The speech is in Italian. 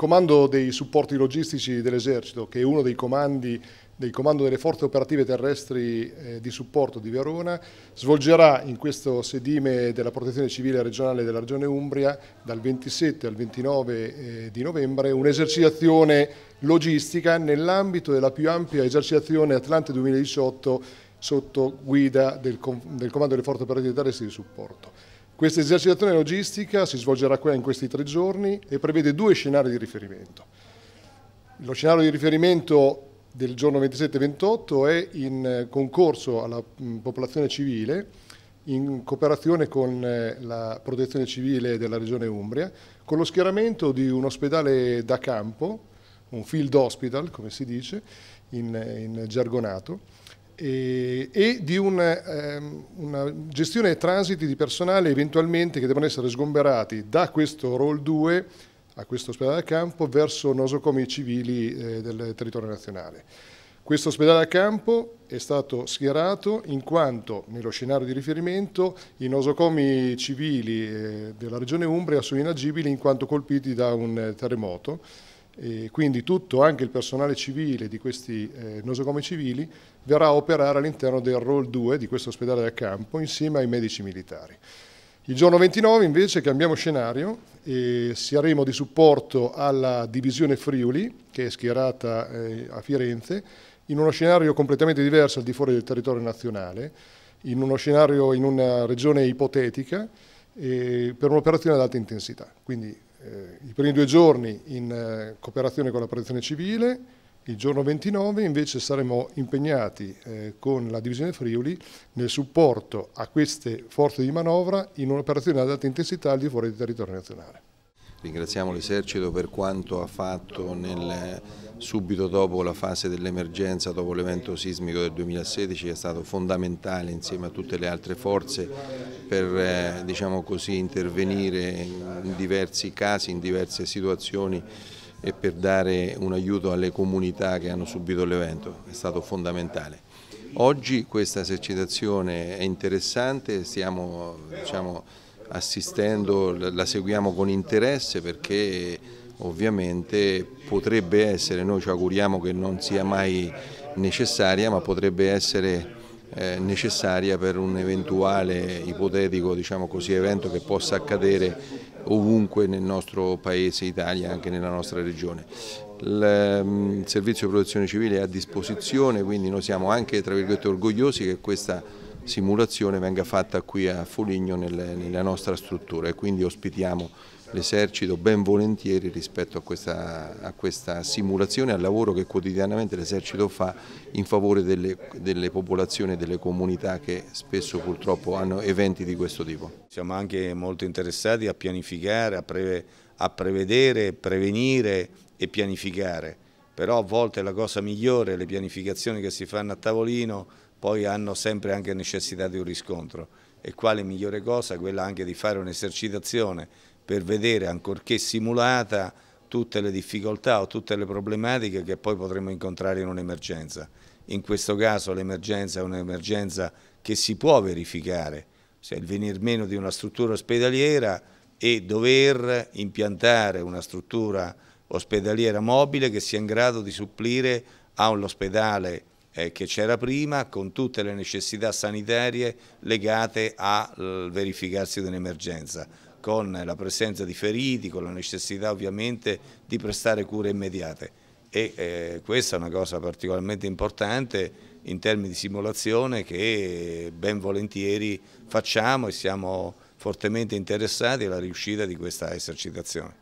comando dei supporti logistici dell'esercito, che è uno dei comandi del comando delle forze operative terrestri eh, di supporto di Verona, svolgerà in questo sedime della protezione civile regionale della regione Umbria dal 27 al 29 eh, di novembre un'esercitazione logistica nell'ambito della più ampia esercitazione Atlante 2018 sotto guida del, com del comando delle forze operative terrestri di supporto. Questa esercitazione logistica si svolgerà qua in questi tre giorni e prevede due scenari di riferimento. Lo scenario di riferimento del giorno 27-28 è in concorso alla mm, popolazione civile in cooperazione con eh, la protezione civile della regione Umbria, con lo schieramento di un ospedale da campo, un field hospital come si dice in, eh, in gergonato, e, eh, e di una, ehm, una gestione dei transiti di personale eventualmente che devono essere sgomberati da questo roll 2 a questo ospedale da campo verso nosocomi civili eh, del territorio nazionale. Questo ospedale a campo è stato schierato in quanto nello scenario di riferimento i nosocomi civili eh, della regione Umbria sono inagibili in quanto colpiti da un eh, terremoto e quindi tutto, anche il personale civile di questi eh, nosocomi civili, verrà a operare all'interno del Roll 2 di questo ospedale da campo insieme ai medici militari. Il giorno 29 invece cambiamo scenario e saremo di supporto alla divisione Friuli che è schierata eh, a Firenze in uno scenario completamente diverso al di fuori del territorio nazionale, in uno scenario in una regione ipotetica eh, per un'operazione ad alta intensità. Quindi eh, i primi due giorni in eh, cooperazione con la protezione civile, il giorno 29 invece saremo impegnati eh, con la divisione Friuli nel supporto a queste forze di manovra in un'operazione ad alta intensità al di fuori del territorio nazionale. Ringraziamo l'esercito per quanto ha fatto nel, subito dopo la fase dell'emergenza, dopo l'evento sismico del 2016, che è stato fondamentale insieme a tutte le altre forze per eh, diciamo così, intervenire in diversi casi, in diverse situazioni e per dare un aiuto alle comunità che hanno subito l'evento, è stato fondamentale. Oggi questa esercitazione è interessante, stiamo diciamo, assistendo, la seguiamo con interesse perché ovviamente potrebbe essere, noi ci auguriamo che non sia mai necessaria, ma potrebbe essere eh, necessaria per un eventuale ipotetico diciamo così, evento che possa accadere ovunque nel nostro paese Italia, anche nella nostra regione. Il ehm, servizio di protezione civile è a disposizione, quindi noi siamo anche orgogliosi che questa simulazione venga fatta qui a Foligno nella nostra struttura e quindi ospitiamo l'esercito ben volentieri rispetto a questa, a questa simulazione, al lavoro che quotidianamente l'esercito fa in favore delle, delle popolazioni e delle comunità che spesso purtroppo hanno eventi di questo tipo. Siamo anche molto interessati a pianificare, a, preve, a prevedere, prevenire e pianificare, però a volte la cosa migliore, le pianificazioni che si fanno a tavolino poi hanno sempre anche necessità di un riscontro e quale migliore cosa quella anche di fare un'esercitazione per vedere ancorché simulata tutte le difficoltà o tutte le problematiche che poi potremo incontrare in un'emergenza. In questo caso l'emergenza è un'emergenza che si può verificare, cioè il venir meno di una struttura ospedaliera e dover impiantare una struttura ospedaliera mobile che sia in grado di supplire a un ospedale eh, che c'era prima con tutte le necessità sanitarie legate al eh, verificarsi di un'emergenza, con la presenza di feriti, con la necessità ovviamente di prestare cure immediate e eh, questa è una cosa particolarmente importante in termini di simulazione che ben volentieri facciamo e siamo fortemente interessati alla riuscita di questa esercitazione.